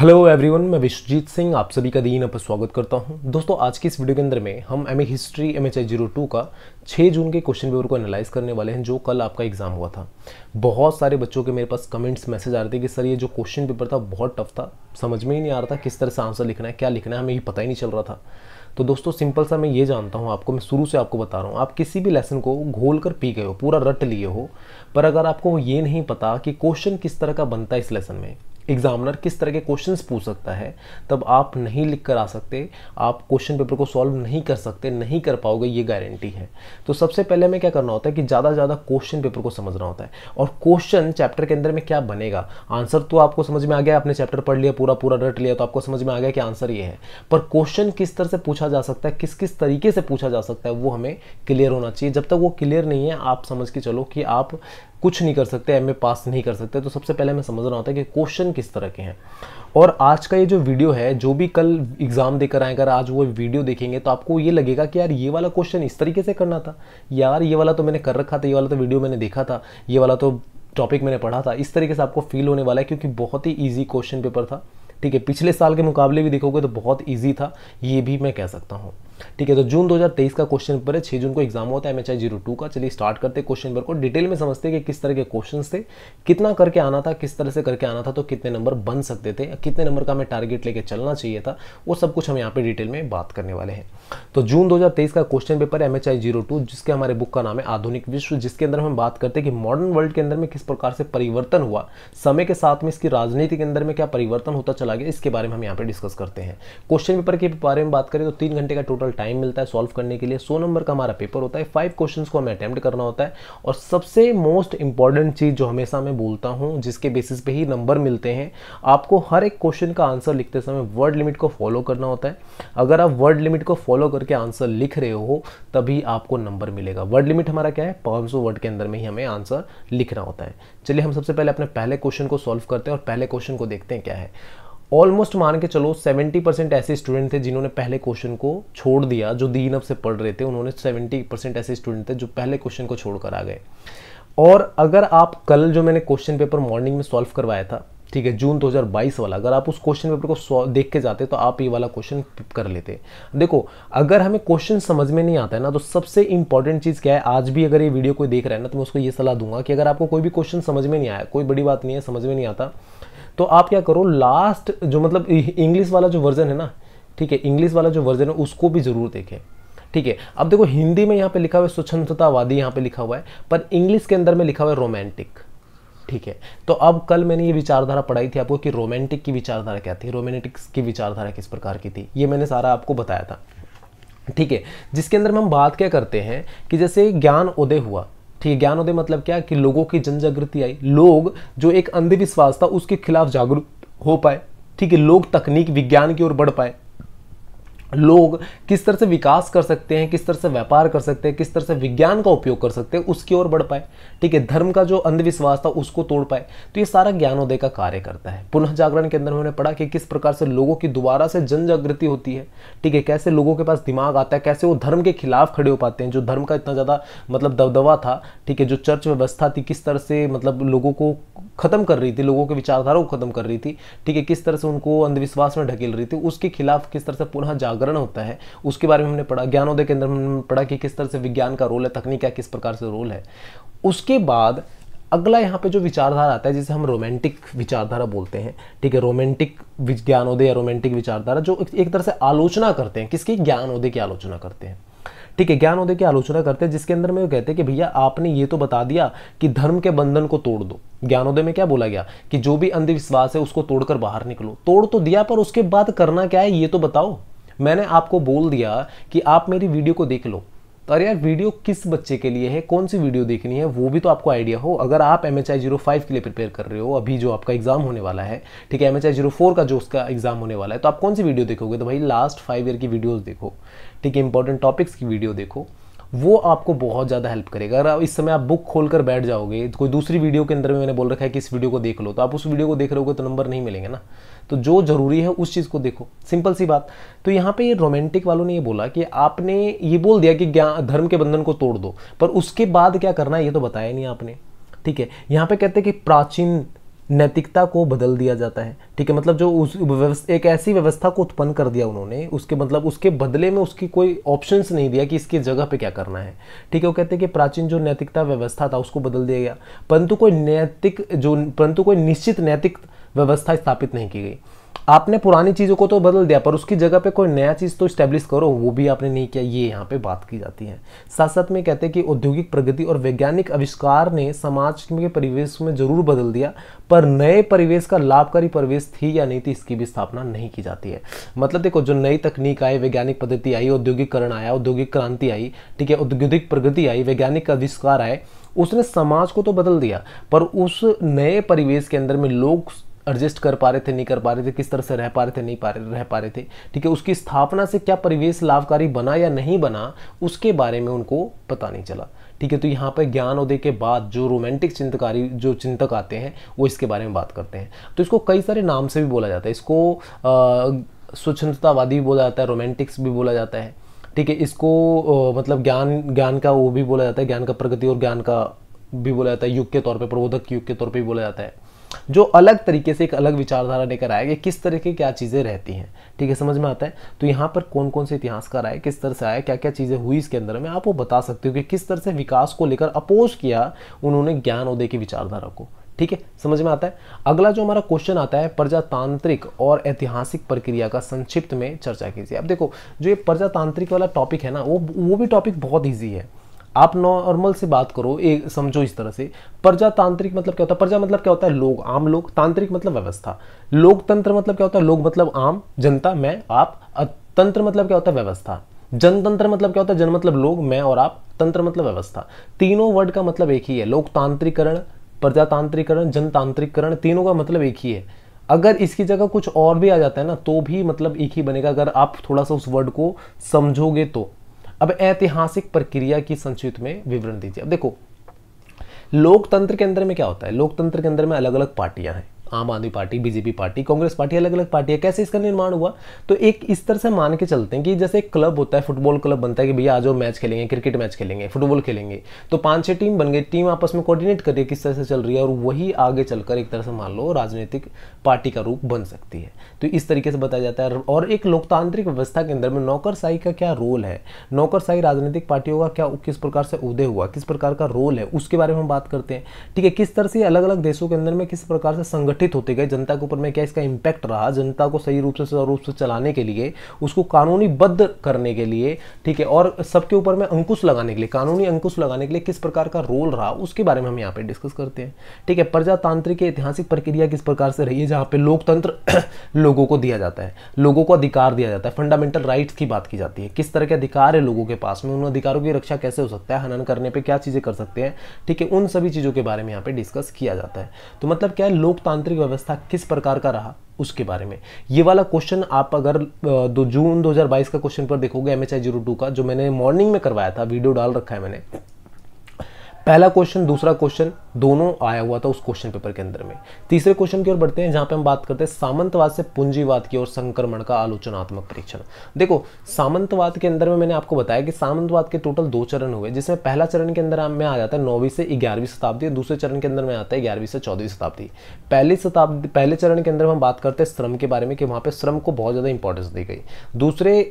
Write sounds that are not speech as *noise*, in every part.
hello everyone मैं विश्वजीत सिंह आप सभी का दीन पर स्वागत करता हूं दोस्तों आज की इस वीडियो के अंदर में हम M A history M H I zero two का 6 जून के क्वेश्चन पेपर को एनालाइज करने वाले हैं जो कल आपका एग्जाम हुआ था बहुत सारे बच्चों के मेरे पास कमेंट्स मैसेज आ रहे थे कि सर ये जो क्वेश्चन पेपर था बहुत टफ था समझ में ही नहीं आ रहा था किस तरह से आंसर लिखना है क्या लिखना है हमें ये पता ही नहीं चल रहा था तो दोस्तों सिंपल सा मैं ये जानता हूँ आपको मैं शुरू से आपको बता रहा हूँ आप किसी भी लेसन को घोल कर पी गए हो पूरा रट लिए हो पर अगर आपको ये नहीं पता कि क्वेश्चन किस तरह का बनता है इस लेसन में एग्जामिनर किस तरह के क्वेश्चंस पूछ सकता है तब आप नहीं लिख कर आ सकते आप क्वेश्चन पेपर को सॉल्व नहीं कर सकते नहीं कर पाओगे ये गारंटी है तो सबसे पहले हमें क्या करना होता है कि ज़्यादा से ज़्यादा क्वेश्चन पेपर को समझना होता है और क्वेश्चन चैप्टर के अंदर में क्या बनेगा आंसर तो आपको समझ में आ गया आपने चैप्टर पढ़ लिया पूरा पूरा रट लिया तो आपको समझ में आ गया कि आंसर ये है पर क्वेश्चन किस तरह से पूछा जा सकता है किस किस तरीके से पूछा जा सकता है वो हमें क्लियर होना चाहिए जब तक वो क्लियर नहीं है आप समझ के चलो कि आप कुछ नहीं कर सकते एम पास नहीं कर सकते तो सबसे पहले मैं समझ रहा होता है कि क्वेश्चन किस तरह के हैं और आज का ये जो वीडियो है जो भी कल एग्ज़ाम देकर आएगा आज वो वीडियो देखेंगे तो आपको ये लगेगा कि यार ये वाला क्वेश्चन इस तरीके से करना था यार ये वाला तो मैंने कर रखा था ये वाला तो वीडियो मैंने देखा था ये वाला तो टॉपिक मैंने पढ़ा था इस तरीके से आपको फील होने वाला है क्योंकि बहुत ही ईजी क्वेश्चन पेपर था ठीक है पिछले साल के मुकाबले भी देखोगे तो बहुत ईजी था ये भी मैं कह सकता हूँ ठीक है तो जून 2023 का क्वेश्चन पेपर है छह जून को एग्जाम होता है M H I zero two का चलिए स्टार्ट करते क्वेश्चन पेपर को डिटेल में समझते हैं कि किस तरह के क्वेश्चन थे कितना करके आना था किस तरह से करके आना था तो कितने नंबर बन सकते थे कितने नंबर का हमें टारगेट लेके चलना चाहिए था वो सब कुछ हम यहाँ पे डिटेल में बात करने वाले हैं तो जून दो का question paper M H I zero two जिसके हमारे बुक का नाम है आधुनिक विश्व जिसके अंदर हम बात करते हैं कि मॉडर्न वर्ल्ड के अंदर में किस प्रकार से परिवर्तन हुआ समय के साथ में इसकी राजनीति के अंदर में क्या परिवर्तन होता चला चला गया इसके बारे में हम यहाँ पर डिस्कस करते हैं क्वेश्चन पेपर के बारे में बात करें तो तीन घंटे का टोटल टाइम मिलता है सॉल्व करने के लिए सौ नंबर का हमारा पेपर होता है फाइव क्वेश्चन को हमें अटैम्प्ट करना होता है और सबसे मोस्ट इंपॉर्टेंट चीज़ जो हमेशा मैं बोलता हूँ जिसके बेसिस पे ही नंबर मिलते हैं आपको हर एक क्वेश्चन का आंसर लिखते समय वर्ड लिमिट को फॉलो करना होता है अगर आप वर्ड लिमिट को फॉलो करके आंसर लिख रहे हो तभी आपको नंबर मिलेगा वर्ड लिमिट हमारा क्या है पाँच वर्ड के अंदर में ही हमें आंसर लिखना होता है चलिए हम सबसे पहले अपने पहले क्वेश्चन को सॉल्व करते हैं और पहले क्वेश्चन को देखते हैं क्या है ऑलमोस्ट मान के चलो 70 परसेंट ऐसे स्टूडेंट थे जिन्होंने पहले क्वेश्चन को छोड़ दिया जो दीन अब से पढ़ रहे थे उन्होंने 70 परसेंट ऐसे स्टूडेंट थे जो पहले क्वेश्चन को छोड़कर आ गए और अगर आप कल जो मैंने क्वेश्चन पेपर मॉर्निंग में सॉल्व करवाया था ठीक है जून 2022 वाला अगर आप उस क्वेश्चन पेपर को देख के जाते तो आप ये वाला क्वेश्चन कर लेते देखो अगर हमें क्वेश्चन समझ में नहीं आता है ना तो सबसे इंपॉर्टेंट चीज़ क्या है आज भी अगर ये वीडियो कोई देख रहा है ना तो मैं उसको ये सलाह दूंगा कि अगर आपको कोई भी क्वेश्चन समझ में नहीं आया कोई बड़ी बात नहीं है समझ में नहीं आता तो आप क्या करो लास्ट जो मतलब इंग्लिश वाला जो वर्जन है ना ठीक है इंग्लिश वाला जो वर्जन है उसको भी ज़रूर देखें ठीक है अब देखो हिंदी में यहाँ पे लिखा हुआ है स्वच्छतावादी यहाँ पे लिखा हुआ है पर इंग्लिश के अंदर में लिखा हुआ है रोमांटिक ठीक है तो अब कल मैंने ये विचारधारा पढ़ाई थी आपको कि रोमांटिक की विचारधारा क्या थी रोमांटिक्स की विचारधारा किस प्रकार की थी ये मैंने सारा आपको बताया था ठीक है जिसके अंदर में हम बात क्या करते हैं कि जैसे ज्ञान उदय हुआ ठीक है ज्ञानोदय मतलब क्या कि लोगों की जन जागृति आई लोग जो एक अंधविश्वास था उसके खिलाफ जागरूक हो पाए ठीक है लोग तकनीक विज्ञान की ओर बढ़ पाए लोग किस तरह से विकास कर सकते हैं किस तरह से व्यापार कर सकते हैं किस तरह से विज्ञान का उपयोग कर सकते हैं उसकी ओर बढ़ पाए ठीक है धर्म का जो अंधविश्वास था उसको तोड़ पाए तो ये सारा ज्ञानोदय का कार्य करता है पुनः जागरण के अंदर उन्होंने पढ़ा कि किस प्रकार से लोगों की दोबारा से जन जागृति होती है ठीक है कैसे लोगों के पास दिमाग आता है कैसे वो धर्म के खिलाफ खड़े हो पाते हैं जो धर्म का इतना ज़्यादा मतलब दबदबा था ठीक है जो चर्च व्यवस्था थी किस तरह से मतलब लोगों को ख़त्म कर रही थी लोगों के विचारधारा को ख़त्म कर रही थी ठीक है किस तरह से उनको अंधविश्वास में ढकेल रही थी उसके खिलाफ किस तरह से पुनः जागरण होता है उसके बारे में हमने पढ़ा ज्ञानोदय के अंदर हमने पढ़ा कि किस तरह से विज्ञान का रोल है तकनीक का किस प्रकार से रोल है उसके बाद अगला यहाँ पे जो विचारधारा आता है जिसे हम रोमांटिक विचारधारा बोलते हैं ठीक है रोमांटिक ज्ञानोदय या रोमांटिक विचारधारा जो एक तरह से आलोचना करते हैं किसकी ज्ञानोदय की आलोचना करते हैं ठीक है ज्ञानोदय की आलोचना करते हैं जिसके अंदर में वो कहते हैं कि भैया आपने ये तो बता दिया कि धर्म के बंधन को तोड़ दो ज्ञानोदय में क्या बोला गया कि जो भी अंधविश्वास है उसको तोड़कर बाहर निकलो तोड़ तो दिया पर उसके बाद करना क्या है ये तो बताओ मैंने आपको बोल दिया कि आप मेरी वीडियो को देख लो तो अरे यार वीडियो किस बच्चे के लिए है कौन सी वीडियो देखनी है वो भी तो आपको आइडिया हो अगर आप M H I zero five के लिए प्रिपेयर कर रहे हो अभी जो आपका एग्जाम होने वाला है ठीक है M H I zero four का जो उसका एग्जाम होने वाला है तो आप कौन सी वीडियो देखोगे तो भाई लास्ट फाइव ईयर की वीडियोज़ देखो ठीक है इंपॉर्टेंट टॉपिक्स की वीडियो देखो वो आपको बहुत ज़्यादा हेल्प करेगा अगर आप इस समय आप बुक खोल कर बैठ जाओगे कोई दूसरी वीडियो के अंदर में मैंने बोल रखा है कि इस वीडियो को देख लो तो आप उस वीडियो को देख रहे हो तो नंबर नहीं मिलेंगे ना तो जो ज़रूरी है उस चीज़ को देखो सिंपल सी बात तो यहाँ पे ये रोमांटिक वालों ने ये बोला कि आपने ये बोल दिया कि ज्ञान धर्म के बंधन को तोड़ दो पर उसके बाद क्या करना है ये तो बताया नहीं आपने ठीक है यहाँ पे कहते हैं कि प्राचीन नैतिकता को बदल दिया जाता है ठीक है मतलब जो उस एक ऐसी व्यवस्था को उत्पन्न कर दिया उन्होंने उसके मतलब उसके बदले में उसकी कोई ऑप्शंस नहीं दिया कि इसकी जगह पे क्या करना है ठीक है वो कहते हैं कि प्राचीन जो नैतिकता व्यवस्था था उसको बदल दिया गया परंतु कोई नैतिक जो परंतु कोई निश्चित नैतिक व्यवस्था स्थापित नहीं की गई आपने पुरानी चीज़ों को तो बदल दिया पर उसकी जगह पे कोई नया चीज़ तो स्टैब्लिश करो वो भी आपने नहीं किया ये यहाँ पे बात की जाती है साथ साथ में कहते हैं कि औद्योगिक प्रगति और वैज्ञानिक आविष्कार ने समाज के परिवेश में जरूर बदल दिया पर नए परिवेश का लाभकारी परिवेश थी या नहीं थी इसकी भी स्थापना नहीं की जाती है मतलब देखो जो नई तकनीक आई वैज्ञानिक पद्धति आई औद्योगिकरण आया औद्योगिक क्रांति आई ठीक है औद्योगिक प्रगति आई वैज्ञानिक आविष्कार आए उसने समाज को तो बदल दिया पर उस नए परिवेश के अंदर में लोग एडजस्ट कर पा रहे थे नहीं कर पा रहे थे किस तरह से रह पा रहे थे नहीं पा रहे रह पा रहे थे ठीक है उसकी स्थापना से क्या परिवेश लाभकारी बना या नहीं बना उसके बारे में उनको पता नहीं चला ठीक है तो यहाँ पर ज्ञान उदय के बाद जो रोमांटिक चिंतकारी जो चिंतक आते हैं वो इसके बारे में बात करते हैं तो इसको कई सारे नाम से भी बोला जाता है इसको स्वच्छंदतावादी भी बोला जाता है रोमांटिक्स भी बोला जाता है ठीक है इसको मतलब ज्ञान ज्ञान का वो भी बोला जाता है ज्ञान का प्रगति और ज्ञान का भी बोला जाता है युग के तौर पर प्रबोधक युग के तौर पर भी बोला जाता है जो अलग तरीके से एक अलग विचारधारा लेकर आया कि किस तरह की क्या चीज़ें रहती हैं ठीक है समझ में आता है तो यहाँ पर कौन कौन से इतिहासकार आए किस तरह से आए क्या क्या चीज़ें हुई इसके अंदर में आप वो बता सकते हो कि किस तरह से विकास को लेकर अपोज किया उन्होंने ज्ञान उदय की विचारधारा को ठीक है समझ में आता है अगला जो हमारा क्वेश्चन आता है प्रजातांत्रिक और ऐतिहासिक प्रक्रिया का संक्षिप्त में चर्चा कीजिए अब देखो जो ये प्रजातांत्रिक वाला टॉपिक है ना वो वो भी टॉपिक बहुत ईजी है आप नॉर्मल से बात करो एक समझो इस तरह से प्रजातांत्रिक मतलब क्या होता है प्रजा मतलब क्या होता है लोग आम लोग तांत्रिक मतलब व्यवस्था लोकतंत्र मतलब क्या होता है लोग मतलब आम जनता मैं आप तंत्र मतलब क्या होता है व्यवस्था जनतंत्र मतलब क्या होता है जन मतलब लोग मैं और आप तंत्र मतलब व्यवस्था तीनों वर्ड का मतलब एक ही है लोकतांत्रिकरण प्रजातांत्रिकरण जनतांत्रिकरण तीनों का मतलब एक ही है अगर इसकी जगह कुछ और भी आ जाता है ना तो भी मतलब एक ही बनेगा अगर आप थोड़ा सा उस वर्ड को समझोगे तो अब ऐतिहासिक प्रक्रिया की संक्षिप्त में विवरण दीजिए अब देखो लोकतंत्र के अंदर में क्या होता है लोकतंत्र के अंदर में अलग अलग पार्टियां हैं Aam Aadmi Party BJP party Congress party अलग अलग पार्टी है कैसे इसका निर्माण हुआ तो एक इस तरह से मान के चलते हैं कि जैसे एक क्लब होता है फुटबॉल क्लब बनता है कि भैया आज वो मैच खेलेंगे क्रिकेट मैच खेलेंगे फुटबॉल खेलेंगे तो पाँच छः टीम बन गई टीम आपस में कोऑर्डिनेट करिए किस तरह से चल रही है और वही आगे चलकर एक तरह से मान लो राजनीतिक पार्टी का रूप बन सकती है तो इस तरीके से बताया जाता है और एक लोकतांत्रिक व्यवस्था के अंदर में नौकरशाही का क्या रोल है नौकरशाही राजनीतिक पार्टियों का क्या किस प्रकार से उदय हुआ किस प्रकार का रोल है उसके बारे में हम बात करते हैं ठीक है किस तरह से अलग अलग देशों के अंदर में किस प्रकार से संगठन गठित होते गए जनता के ऊपर में क्या इसका इम्पैक्ट रहा जनता को सही रूप से रूप से चलाने के लिए उसको कानूनी बद्ध करने के लिए ठीक है और सबके ऊपर में अंकुश लगाने के लिए कानूनी अंकुश लगाने के लिए किस प्रकार का रोल रहा उसके बारे में हम यहाँ पे डिस्कस करते हैं ठीक है प्रजातांत्रिक ऐतिहासिक प्रक्रिया किस प्रकार से रही है जहाँ पे लोकतंत्र *clears throat* लोगों को दिया जाता है लोगों को अधिकार दिया जाता है फंडामेंटल राइट्स की बात की जाती है किस तरह के अधिकार है लोगों के पास में उन अधिकारों की रक्षा कैसे हो सकता है हनन करने पर क्या चीज़ें कर सकते हैं ठीक है उन सभी चीज़ों के बारे में यहाँ पे डिस्कस किया जाता है तो मतलब क्या है लोकतांत्रिक लोकतांत्रिक व्यवस्था किस प्रकार का रहा उसके बारे में ये वाला क्वेश्चन आप अगर दो जून 2022 का क्वेश्चन पर देखोगे एम एच जीरो टू का जो मैंने मॉर्निंग में करवाया था वीडियो डाल रखा है मैंने पहला क्वेश्चन दूसरा क्वेश्चन दोनों आया हुआ था उस क्वेश्चन पेपर के अंदर में तीसरे क्वेश्चन की ओर बढ़ते हैं जहां पे हम बात करते हैं सामंतवाद से पूंजीवाद की ओर संक्रमण का आलोचनात्मक परीक्षण देखो सामंतवाद के अंदर में मैंने आपको बताया कि सामंतवाद के टोटल दो चरण हुए जिसमें पहला चरण के अंदर में आ जाता है नौवीं से ग्यारहवीं शताब्दी और दूसरे चरण के अंदर में आता है ग्यारहवीं से चौदहवीं शताब्दी पहली शताब्दी पहले चरण के अंदर हम बात करते हैं श्रम के बारे में कि वहां पर श्रम को बहुत ज़्यादा इंपॉर्टेंस दी गई दूसरे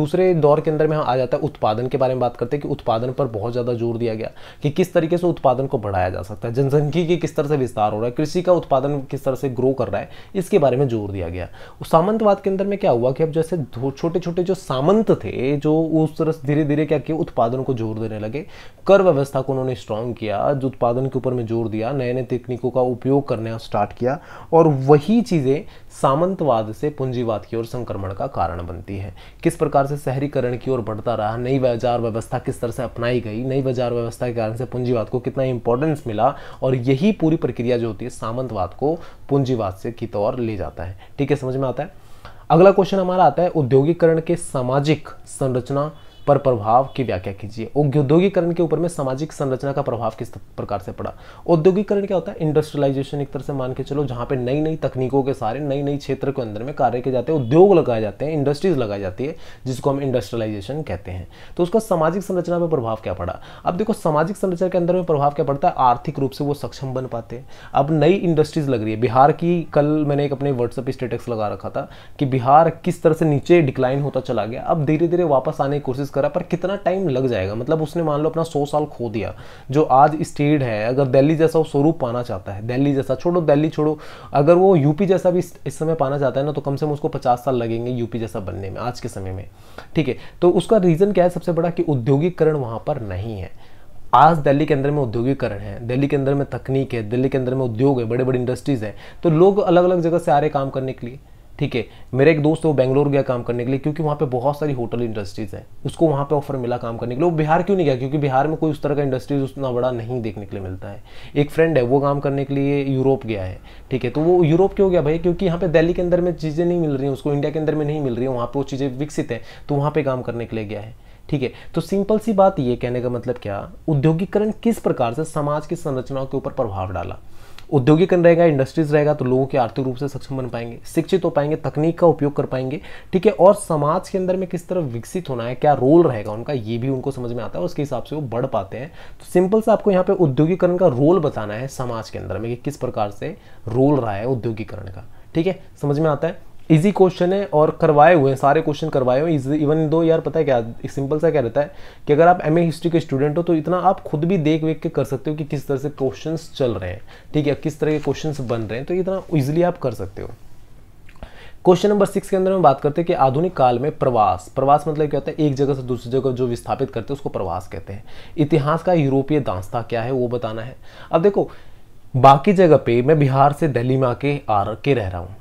दूसरे दौर के अंदर में आ जाता है उत्पादन के बारे में बात करते हैं कि उत्पादन पर बहुत ज़्यादा जोर दिया गया कि किस तरीके से उत्पादन को बढ़ाया जा सकता है जनसंख्या की किस तरह से विस्तार हो रहा है कृषि का उत्पादन किस तरह से ग्रो कर रहा है इसके बारे में जोर दिया गया सामंतवाद के अंदर में क्या हुआ कि अब जैसे छोटे छोटे जो सामंत थे जो उस तरह से धीरे धीरे क्या किया उत्पादन को जोर देने लगे कर व्यवस्था को उन्होंने स्ट्रांग किया जो उत्पादन के ऊपर में जोर दिया नए नए तकनीकों का उपयोग करने स्टार्ट किया और वही चीज़ें सामंतवाद से पूंजीवाद की ओर संक्रमण का कारण बनती है किस प्रकार से शहरीकरण की ओर बढ़ता रहा नई बाजार व्यवस्था किस तरह से अपनाई गई नई बाजार व्यवस्था के कारण से पूंजीवाद को कितना इंपॉर्टेंस मिला और यही पूरी प्रक्रिया जो होती है सामंतवाद को पूंजीवाद से की तौर ले जाता है ठीक है समझ में आता है अगला क्वेश्चन हमारा आता है औद्योगिकरण के सामाजिक संरचना पर प्रभाव की व्याख्या कीजिए औद्योगिकरण के ऊपर में सामाजिक संरचना का प्रभाव किस प्रकार से पड़ा औद्योगिकरण क्या होता है इंडस्ट्रियलाइजेशन एक तरह से मान के चलो जहाँ पे नई नई तकनीकों के सारे नई नई क्षेत्र के अंदर में कार्य किए जाते हैं उद्योग लगाए जाते हैं इंडस्ट्रीज लगाई जाती है जिसको हम इंडस्ट्रियलाइजेशन कहते हैं तो उसका सामाजिक संरचना पर प्रभाव क्या पड़ा अब देखो सामाजिक संरचना के अंदर में प्रभाव क्या पड़ता है आर्थिक रूप से वो सक्षम बन पाते हैं अब नई इंडस्ट्रीज लग रही है बिहार की कल मैंने एक अपने व्हाट्सअप स्टेटस लगा रखा था कि बिहार किस तरह से नीचे डिक्लाइन होता चला गया अब धीरे धीरे वापस आने की कोशिश करा पर कितना टाइम लग जाएगा मतलब उसने मान लो अपना सौ साल खो दिया जो आज स्टेट है अगर दिल्ली जैसा वो स्वरूप पाना चाहता है दिल्ली जैसा छोड़ो दिल्ली छोड़ो अगर वो यूपी जैसा भी इस समय पाना चाहता है ना तो कम से कम उसको पचास साल लगेंगे यूपी जैसा बनने में आज के समय में ठीक है तो उसका रीज़न क्या है सबसे बड़ा कि उद्योगिकरण वहाँ पर नहीं है आज दिल्ली के अंदर में औद्योगिकरण है दिल्ली के अंदर में तकनीक है दिल्ली के अंदर में उद्योग है बड़े बड़े इंडस्ट्रीज़ हैं तो लोग अलग अलग जगह से आ रहे काम करने के लिए ठीक है मेरा एक दोस्त वो बैंगलोर गया काम करने के लिए क्योंकि वहाँ पे बहुत सारी होटल इंडस्ट्रीज़ हैं उसको वहाँ पे ऑफर मिला काम करने के लिए वो बिहार क्यों नहीं गया क्योंकि बिहार में कोई उस तरह का इंडस्ट्रीज उतना बड़ा नहीं देखने के लिए मिलता है एक फ्रेंड है वो काम करने के लिए यूरोप गया है ठीक है तो वो यूरोप क्यों गया भाई क्योंकि यहाँ पे दिल्ली के अंदर में चीज़ें नहीं मिल रही हैं उसको इंडिया के अंदर में नहीं मिल रही है वहाँ पर वो चीज़ें विकसित हैं तो वहाँ पर काम करने के लिए गया है ठीक है तो सिंपल सी बात ये कहने का मतलब क्या औद्योगिकरण किस प्रकार से समाज की संरचनाओं के ऊपर प्रभाव डाला उद्योगीकरण रहेगा इंडस्ट्रीज रहेगा तो लोगों के आर्थिक रूप से सक्षम बन पाएंगे शिक्षित हो पाएंगे तकनीक का उपयोग कर पाएंगे ठीक है और समाज के अंदर में किस तरह विकसित होना है क्या रोल रहेगा उनका ये भी उनको समझ में आता है उसके हिसाब से वो बढ़ पाते हैं तो सिंपल से आपको यहाँ पे उद्योगीकरण का रोल बताना है समाज के अंदर में कि किस प्रकार से रोल रहा है उद्योगीकरण का ठीक है समझ में आता है इजी क्वेश्चन है और करवाए हुए हैं सारे क्वेश्चन करवाए हुए हैं इवन दो यार पता है क्या सिंपल सा क्या रहता है कि अगर आप एम हिस्ट्री के स्टूडेंट हो तो इतना आप खुद भी देख वेख के कर सकते हो कि किस तरह से क्वेश्चन चल रहे हैं ठीक है किस तरह के क्वेश्चन बन रहे हैं तो इतना ईजिली आप कर सकते हो क्वेश्चन नंबर सिक्स के अंदर हम बात करते हैं कि आधुनिक काल में प्रवास प्रवास मतलब क्या होता है एक जगह से दूसरी जगह जो विस्थापित करते हैं उसको प्रवास कहते हैं इतिहास का यूरोपीय दास्ता क्या है वो बताना है अब देखो बाकी जगह पे मैं बिहार से दिल्ली में आके आ के रह रहा हूँ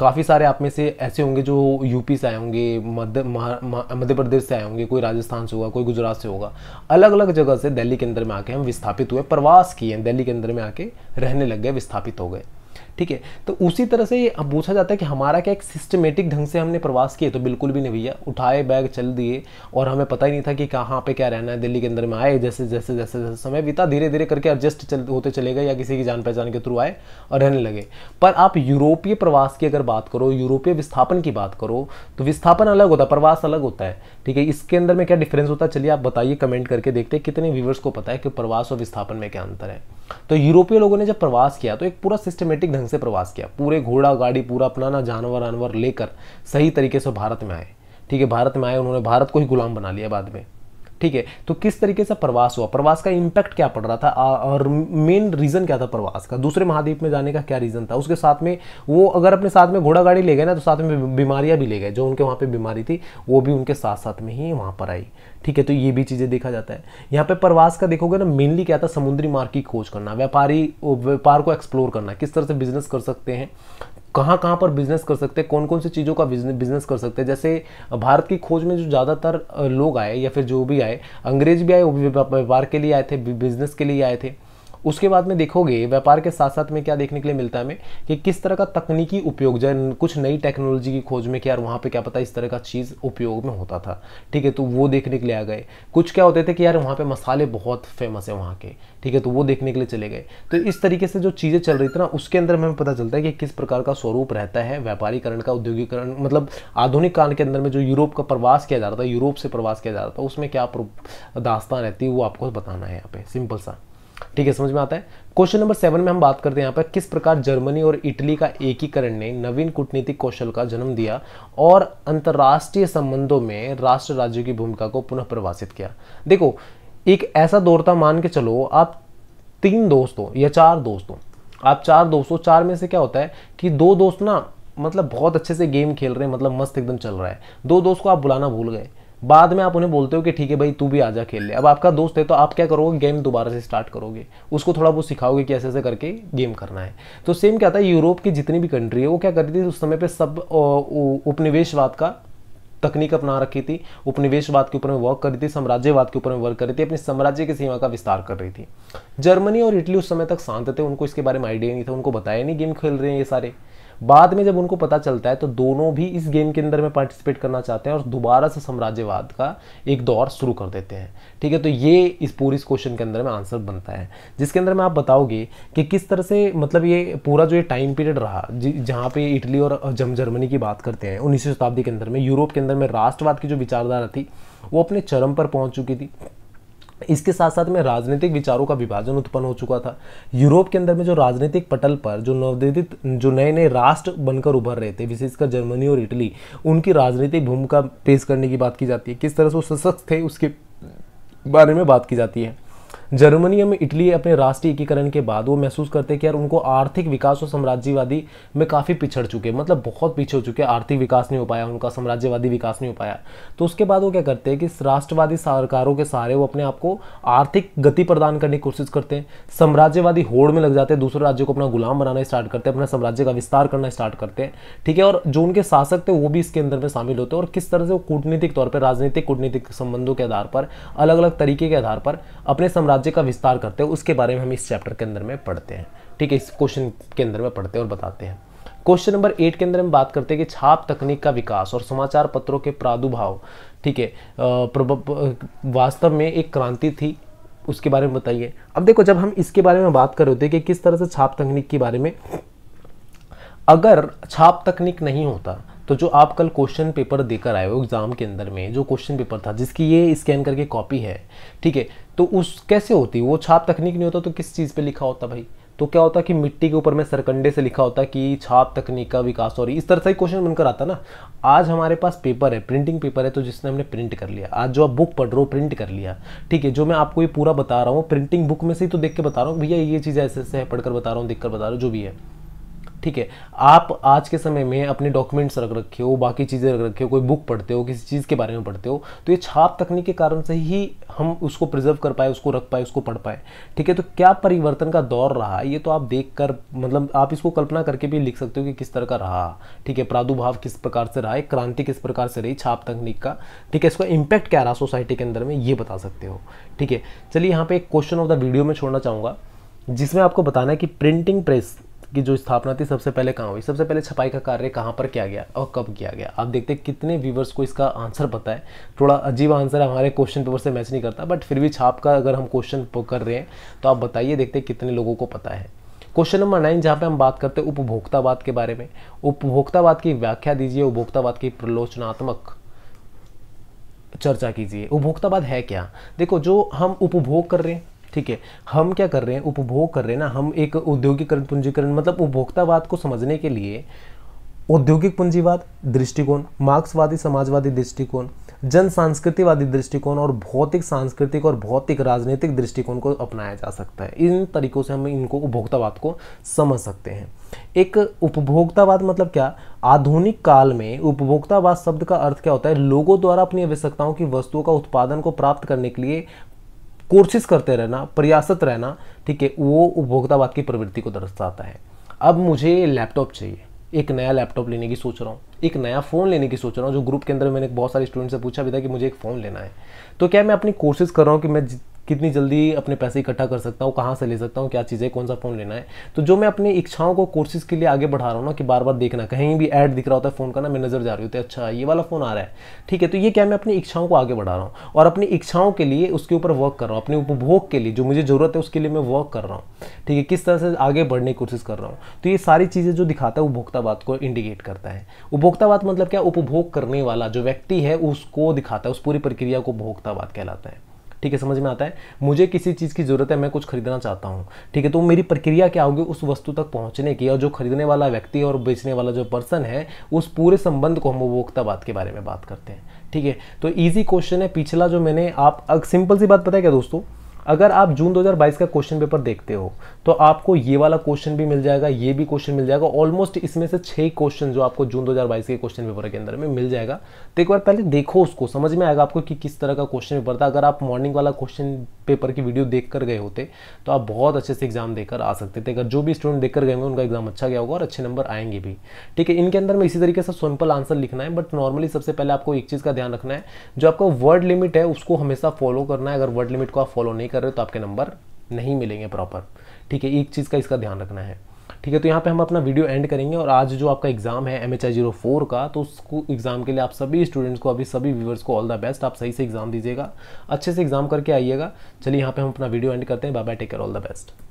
काफ़ी सारे आप में से ऐसे होंगे जो यूपी से आए होंगे मध्य मध्य प्रदेश से आए होंगे कोई राजस्थान से होगा कोई गुजरात से होगा अलग अलग जगह से दिल्ली के अंदर में आके हम विस्थापित हुए प्रवास किए हैं दिल्ली के अंदर में आके रहने लग गए विस्थापित हो गए ठीक है तो उसी तरह से अब पूछा जाता है कि हमारा क्या एक सिस्टमेटिक ढंग से हमने प्रवास किए तो बिल्कुल भी नहीं भैया उठाए बैग चल दिए और हमें पता ही नहीं था कि कहाँ पे क्या रहना है दिल्ली के अंदर में आए जैसे जैसे जैसे जैसे समय बीता धीरे धीरे करके एडजस्ट चल, होते चले गए या किसी की जान पहचान के थ्रू आए और रहने लगे पर आप यूरोपीय प्रवास की अगर बात करो यूरोपीय विस्थापन की बात करो तो विस्थापन अलग होता है प्रवास अलग होता है ठीक है इसके अंदर में क्या डिफरेंस होता है चलिए आप बताइए कमेंट करके देखते हैं कितने व्यूवर्स को पता है कि प्रवास और विस्थापन में क्या अंतर है तो यूरोपीय लोगों ने जब प्रवास किया तो एक पूरा सिस्टमेटिक ढंग से प्रवास किया पूरे घोड़ा गाड़ी पूरा अपना ना जानवर वानवर लेकर सही तरीके से भारत में आए ठीक है भारत में आए उन्होंने भारत को ही गुलाम बना लिया बाद में ठीक है तो किस तरीके से प्रवास हुआ प्रवास का इम्पैक्ट क्या पड़ रहा था और मेन रीज़न क्या था प्रवास का दूसरे महाद्वीप में जाने का क्या रीज़न था उसके साथ में वो अगर अपने साथ में घोड़ा गाड़ी ले गए ना तो साथ में बीमारियाँ भी ले गए जो उनके वहाँ पर बीमारी थी वो भी उनके साथ साथ में ही वहाँ पर आई ठीक है तो ये भी चीज़ें देखा जाता है यहाँ पे प्रवास का देखोगे ना मेनली क्या था समुद्री मार्ग की खोज करना व्यापारी व्यापार को एक्सप्लोर करना किस तरह से बिजनेस कर सकते हैं कहाँ कहाँ पर बिजनेस कर सकते हैं कौन कौन सी चीज़ों का बिजनेस कर सकते हैं जैसे भारत की खोज में जो ज़्यादातर लोग आए या फिर जो भी आए अंग्रेज भी आए वो भी व्यापार के लिए आए थे बिजनेस के लिए आए थे उसके बाद में देखोगे व्यापार के साथ साथ में क्या देखने के लिए मिलता है हमें कि किस तरह का तकनीकी उपयोग जैन कुछ नई टेक्नोलॉजी की खोज में कि यार वहाँ पर क्या पता इस तरह का चीज़ उपयोग में होता था ठीक है तो वो देखने के लिए आ गए कुछ क्या होते थे कि यार वहाँ पे मसाले बहुत फेमस है वहाँ के ठीक है तो वो देखने के लिए चले गए तो इस तरीके से जो चीज़ें चल रही थी ना उसके अंदर हमें पता चलता है कि किस प्रकार का स्वरूप रहता है व्यापारीकरण का औद्योगिकरण मतलब आधुनिक काल के अंदर में जो यूरोप का प्रवास किया जा रहा था यूरोप से प्रवास किया जा रहा था उसमें क्या दास्तान रहती है वो आपको बताना है यहाँ पे सिंपल सा ठीक है समझ में आता है क्वेश्चन नंबर सेवन में हम बात करते हैं यहाँ पर किस प्रकार जर्मनी और इटली का एकीकरण ने नवीन कूटनीतिक कौशल का जन्म दिया और अंतर्राष्ट्रीय संबंधों में राष्ट्र राज्यों की भूमिका को पुनः प्रभाषित किया देखो एक ऐसा दौर था मान के चलो आप तीन दोस्तों या चार दोस्तों आप चार दोस्तों चार में से क्या होता है कि दो दोस्त ना मतलब बहुत अच्छे से गेम खेल रहे हैं मतलब मस्त एकदम चल रहा है दो दोस्त को आप बुलाना भूल गए बाद में आप उन्हें बोलते हो कि ठीक है भाई तू भी आजा खेल ले अब आपका दोस्त है तो आप क्या करोगे गेम दोबारा से स्टार्ट करोगे उसको थोड़ा बहुत सिखाओगे कि ऐसे ऐसे करके गेम करना है तो सेम क्या था यूरोप की जितनी भी कंट्री है वो क्या करती थी उस समय पर सब उपनिवेशवाद का तकनीक अपना रखी थी उपनिवेशवाद के ऊपर में वर्क कर रही थी साम्राज्यवाद के ऊपर में वर्क कर रही थी अपने साम्राज्य की सीमा का विस्तार कर रही थी जर्मनी और इटली उस समय तक शांत थे उनको इसके बारे में आइडिया नहीं था उनको बताया नहीं गेम खेल रहे हैं ये सारे बाद में जब उनको पता चलता है तो दोनों भी इस गेम के अंदर में पार्टिसिपेट करना चाहते हैं और दोबारा से साम्राज्यवाद का एक दौर शुरू कर देते हैं ठीक है तो ये इस पूरी इस क्वेश्चन के अंदर में आंसर बनता है जिसके अंदर में आप बताओगे कि किस तरह से मतलब ये पूरा जो ये टाइम पीरियड रहा जहाँ पे इटली और जम जर्मनी की बात करते हैं उन्नीसवीं शताब्दी के अंदर में यूरोप के अंदर में राष्ट्रवाद की जो विचारधारा थी वो अपने चरम पर पहुँच चुकी थी इसके साथ साथ में राजनीतिक विचारों का विभाजन उत्पन्न हो चुका था यूरोप के अंदर में जो राजनीतिक पटल पर जो नवदित जो नए नए राष्ट्र बनकर उभर रहे थे विशेषकर जर्मनी और इटली उनकी राजनीतिक भूमिका पेश करने की बात की जाती है किस तरह से वो सशक्त थे उसके बारे में बात की जाती है जर्मनी में इटली अपने राष्ट्रीय एकीकरण के बाद वो महसूस करते हैं कि यार उनको आर्थिक विकास और साम्राज्यवादी में काफ़ी पिछड़ चुके मतलब बहुत पीछे हो चुके आर्थिक विकास नहीं हो पाया उनका साम्राज्यवादी विकास नहीं हो पाया तो उसके बाद वो क्या करते हैं कि राष्ट्रवादी सरकारों के सहारे वो अपने आप को आर्थिक गति प्रदान करने की कोशिश करते हैं साम्राज्यवादी होड़ में लग जाते हैं दूसरे राज्यों को अपना गुलाम बनाना स्टार्ट करते हैं अपना साम्राज्य का विस्तार करना स्टार्ट करते हैं ठीक है और जो उनके शासक थे वो भी इसके अंदर में शामिल होते हैं और किस तरह से वो कूटनीतिक तौर पर राजनीतिक कूटनीतिक संबंधों के आधार पर अलग अलग तरीके के आधार पर अपने साम्राज्य राज्य का विस्तार करते हैं उसके बारे में हम इस चैप्टर के अंदर में पढ़ते हैं ठीक है इस क्वेश्चन के अंदर में पढ़ते हैं और बताते हैं क्वेश्चन नंबर एट के अंदर हम बात करते हैं कि छाप तकनीक का विकास और समाचार पत्रों के प्रादुर्भाव ठीक है वास्तव में एक क्रांति थी उसके बारे में बताइए अब देखो जब हम इसके बारे में बात कर रहे होते हैं कि किस तरह से छाप तकनीक के बारे में अगर छाप तकनीक नहीं होता तो जो आप कल क्वेश्चन पेपर देकर आए हो एग्ज़ाम के अंदर में जो क्वेश्चन पेपर था जिसकी ये स्कैन करके कॉपी है ठीक है तो उस कैसे होती वो छाप तकनीक नहीं होता तो किस चीज़ पर लिखा होता भाई तो क्या होता कि मिट्टी के ऊपर में सरकंडे से लिखा होता कि छाप तकनीक का विकास और इस तरह से क्वेश्चन बनकर आता ना आज हमारे पास पेपर है प्रिंटिंग पेपर है तो जिसने हमने प्रिंट कर लिया आज जो आप बुक पढ़ रहे हो प्रिंट कर लिया ठीक है जो मैं आपको ये पूरा बता रहा हूँ प्रिंटिंग बुक में से ही तो देख के बता रहा हूँ भैया ये चीज़ ऐसे ऐसे है पढ़कर बता रहा हूँ देख कर बता रहा हूँ जो भी है ठीक है आप आज के समय में अपने डॉक्यूमेंट्स रख रखे हो बाकी चीज़ें रख रखे हो कोई बुक पढ़ते हो किसी चीज़ के बारे में पढ़ते हो तो ये छाप तकनीक के कारण से ही हम उसको प्रिजर्व कर पाए उसको रख पाए उसको पढ़ पाए ठीक है तो क्या परिवर्तन का दौर रहा ये तो आप देख कर मतलब आप इसको कल्पना करके भी लिख सकते हो कि किस तरह का रहा ठीक है प्रादुर्भाव किस प्रकार से रहा है क्रांति किस प्रकार से रही छाप तकनीक का ठीक है इसका इम्पैक्ट क्या रहा सोसाइटी के अंदर में ये बता सकते हो ठीक है चलिए यहाँ पे एक क्वेश्चन ऑफ द वीडियो में छोड़ना चाहूँगा जिसमें आपको बताना है कि प्रिंटिंग प्रेस की जो स्थापना थी सबसे पहले कहाँ हुई सबसे पहले छपाई का कार्य कहाँ पर किया गया और कब किया गया आप देखते हैं कितने व्यूवर्स को इसका आंसर पता है थोड़ा अजीब आंसर हमारे क्वेश्चन पेपर से मैच नहीं करता बट फिर भी छाप का अगर हम क्वेश्चन कर रहे हैं तो आप बताइए देखते कितने लोगों को पता है क्वेश्चन नंबर नाइन जहाँ पे हम बात करते हैं उपभोक्तावाद के बारे में उपभोक्तावाद की व्याख्या दीजिए उपभोक्तावाद की प्रलोचनात्मक चर्चा कीजिए उपभोक्तावाद है क्या देखो जो हम उपभोग कर रहे हैं ठीक है हम क्या कर रहे हैं उपभोग कर रहे हैं ना हम एक औद्योगिकरण पूंजीकरण मतलब उपभोक्तावाद को समझने के लिए औद्योगिक पूंजीवाद दृष्टिकोण मार्क्सवादी समाजवादी दृष्टिकोण जन सांस्कृतिवादी दृष्टिकोण और भौतिक सांस्कृतिक और भौतिक राजनीतिक दृष्टिकोण को अपनाया जा सकता है इन तरीकों से हम इनको उपभोक्तावाद को समझ सकते हैं एक उपभोक्तावाद मतलब क्या आधुनिक काल में उपभोक्तावाद शब्द का अर्थ क्या होता है लोगों द्वारा अपनी आवश्यकताओं की वस्तुओं का उत्पादन को प्राप्त करने के लिए कोशिश करते रहना प्रयासत रहना ठीक है वो उपभोक्तावाद की प्रवृत्ति को दर्शाता है अब मुझे लैपटॉप चाहिए एक नया लैपटॉप लेने की सोच रहा हूँ एक नया फ़ोन लेने की सोच रहा हूँ जो ग्रुप के अंदर मैंने बहुत सारे स्टूडेंट से पूछा भी था कि मुझे एक फ़ोन लेना है तो क्या मैं अपनी कोशिश कर रहा हूँ कि मैं कितनी जल्दी अपने पैसे इकट्ठा कर सकता हूँ कहाँ से ले सकता हूँ क्या चीज़ें कौन सा फ़ोन लेना है तो जो मैं अपनी इच्छाओं को कोर्सेज के लिए आगे बढ़ा रहा हूँ ना कि बार बार देखना कहीं भी ऐड दिख रहा होता है फ़ोन का ना मैं नज़र जा रही होती है अच्छा ये वाला फ़ोन आ रहा है ठीक है तो ये क्या मैं अपनी इच्छाओं को आगे बढ़ा रहा हूँ और अपनी इच्छाओं के लिए उसके ऊपर वर्क कर रहा हूँ अपने उपभोग के लिए जो मुझे ज़रूरत है उसके लिए मैं वर्क कर रहा हूँ ठीक है किस तरह से आगे बढ़ने की कोशिश कर रहा हूँ तो ये सारी चीज़ें जो दिखाता है उपभोक्तावाद को इंडिकेट करता है उपभोक्तावाद मतलब क्या उपभोग करने वाला जो व्यक्ति है उसको दिखाता है उस पूरी प्रक्रिया को उपभोक्तावाद कहलाता है ठीक है समझ में आता है मुझे किसी चीज़ की ज़रूरत है मैं कुछ खरीदना चाहता हूँ ठीक है तो मेरी प्रक्रिया क्या होगी उस वस्तु तक पहुँचने की और जो खरीदने वाला व्यक्ति और बेचने वाला जो पर्सन है उस पूरे संबंध को हम उपभोक्तावाद के बारे में बात करते हैं ठीक है तो ईजी क्वेश्चन है पिछला जो मैंने आप सिंपल सी बात पता है क्या दोस्तों अगर आप जून 2022 का क्वेश्चन पेपर देखते हो तो आपको ये वाला क्वेश्चन भी मिल जाएगा ये भी क्वेश्चन मिल जाएगा ऑलमोस्ट इसमें से छह क्वेश्चन जो आपको जून 2022 के क्वेश्चन पेपर के अंदर में मिल जाएगा तो एक बार पहले देखो उसको समझ में आएगा आपको कि किस तरह का क्वेश्चन पेपर था अगर आप मॉर्निंग वाला क्वेश्चन पेपर की वीडियो देख कर गए होते तो आप बहुत अच्छे से एग्जाम देकर आ सकते थे अगर जो भी स्टूडेंट देखकर गए होंगे उनका एग्जाम अच्छा गया होगा और अच्छे नंबर आएंगे भी ठीक है इनके अंदर में इसी तरीके से सिंपल आंसर लिखना है बट नॉर्मली सबसे पहले आपको एक चीज़ का ध्यान रखना है जो आपका वर्ड लिमिट है उसको हमेशा फॉलो करना है अगर वर्ड लिमिट को आप फॉलो नहीं कर रहे तो आपके नंबर नहीं मिलेंगे प्रॉपर ठीक है एक चीज़ का इसका ध्यान रखना है ठीक है तो यहाँ पे हम अपना वीडियो एंड करेंगे और आज जो आपका एग्ज़ाम है M H I zero four का तो उसको एग्ज़ाम के लिए आप सभी स्टूडेंट्स को अभी सभी व्यूवर्स को ऑल द बेस्ट आप सही से एग्ज़ाम दीजिएगा अच्छे से एग्ज़ाम करके आइएगा चलिए यहाँ पे हम अपना वीडियो एंड करते हैं bye bye take care all the best